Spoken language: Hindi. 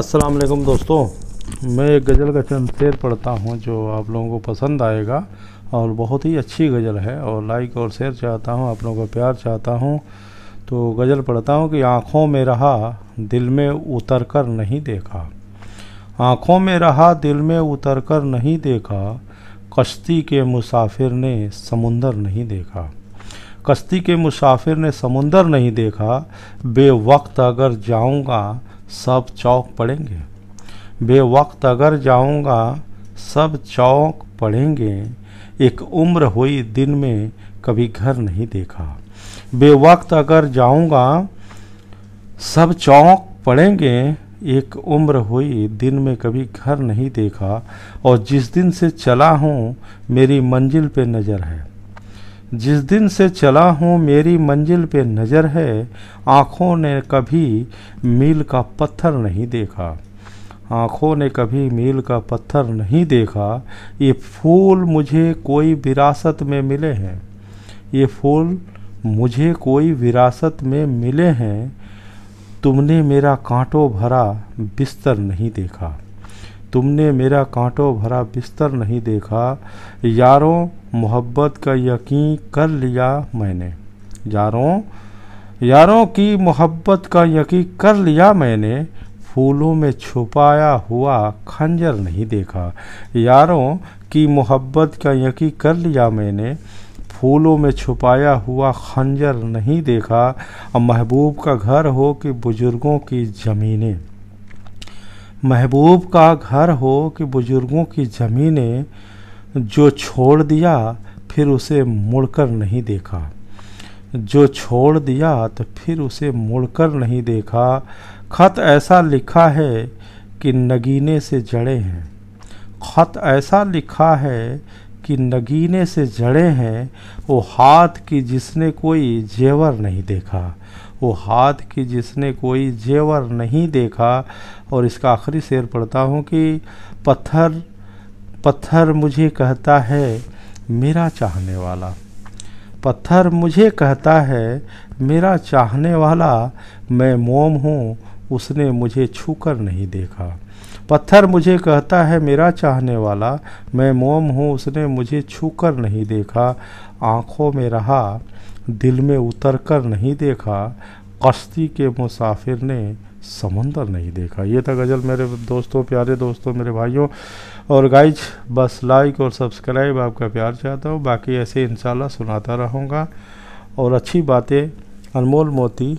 असलम दोस्तों मैं एक गज़ल का चंद शेर पढ़ता हूँ जो आप लोगों को पसंद आएगा और बहुत ही अच्छी गज़ल है और लाइक और शेयर चाहता हूँ आप लोगों का प्यार चाहता हूँ तो गज़ल पढ़ता हूँ कि आँखों में रहा दिल में उतर कर नहीं देखा आँखों में रहा दिल में उतर कर नहीं देखा कश्ती के मुसाफिर ने समुंदर नहीं देखा कश्ती के मुसाफिर ने समुंदर नहीं देखा बेवक्त अगर जाऊंगा सब चौक पड़ेंगे बेवक्त अगर जाऊंगा सब चौक पड़ेंगे एक उम्र हुई दिन में कभी घर नहीं देखा बेवक्त अगर जाऊंगा सब चौंक पड़ेंगे एक उम्र हुई दिन में कभी घर नहीं देखा और जिस दिन से चला हूँ मेरी मंजिल पे नज़र है जिस दिन से चला हूँ मेरी मंजिल पे नज़र है आँखों ने कभी मील का पत्थर नहीं देखा आँखों ने कभी मील का पत्थर नहीं देखा ये फूल मुझे कोई विरासत में मिले हैं ये फूल मुझे कोई विरासत में मिले हैं तुमने मेरा कांटों भरा बिस्तर नहीं देखा तुमने मेरा कांटों भरा बिस्तर नहीं देखा यारों मोहब्बत का यकीन कर लिया मैंने यारों यारों की मोहब्बत का यकीन कर लिया मैंने फूलों में छुपाया हुआ खंजर नहीं देखा यारों की मोहब्बत का यकीन कर लिया मैंने फूलों में छुपाया हुआ खंजर नहीं देखा महबूब का घर हो कि बुज़ुर्गों की ज़मीनें महबूब का घर हो कि बुज़ुर्गों की ज़मीनें जो छोड़ दिया फिर उसे मुड़कर नहीं देखा जो छोड़ दिया तो फिर उसे मुड़कर नहीं देखा ख़त ऐसा लिखा है कि नगीने से जड़े हैं ख़त ऐसा लिखा है की नगीने से जड़े हैं वो हाथ की जिसने कोई जेवर नहीं देखा वो हाथ की जिसने कोई जेवर नहीं देखा और इसका आखिरी शेर पढ़ता हूँ कि पत्थर पत्थर मुझे कहता है मेरा चाहने वाला पत्थर मुझे कहता है मेरा चाहने वाला मैं मोम हूँ उसने मुझे छूकर नहीं देखा पत्थर मुझे कहता है मेरा चाहने वाला मैं मोम हूँ उसने मुझे छू कर नहीं देखा आँखों में रहा दिल में उतर कर नहीं देखा कश्ती के मुसाफिर ने समंदर नहीं देखा ये था गज़ल मेरे दोस्तों प्यारे दोस्तों मेरे भाइयों और गाइज बस लाइक और सब्सक्राइब आपका प्यार चाहता हूँ बाकी ऐसे इन सुनाता रहूँगा और अच्छी बातें अनमोल मोती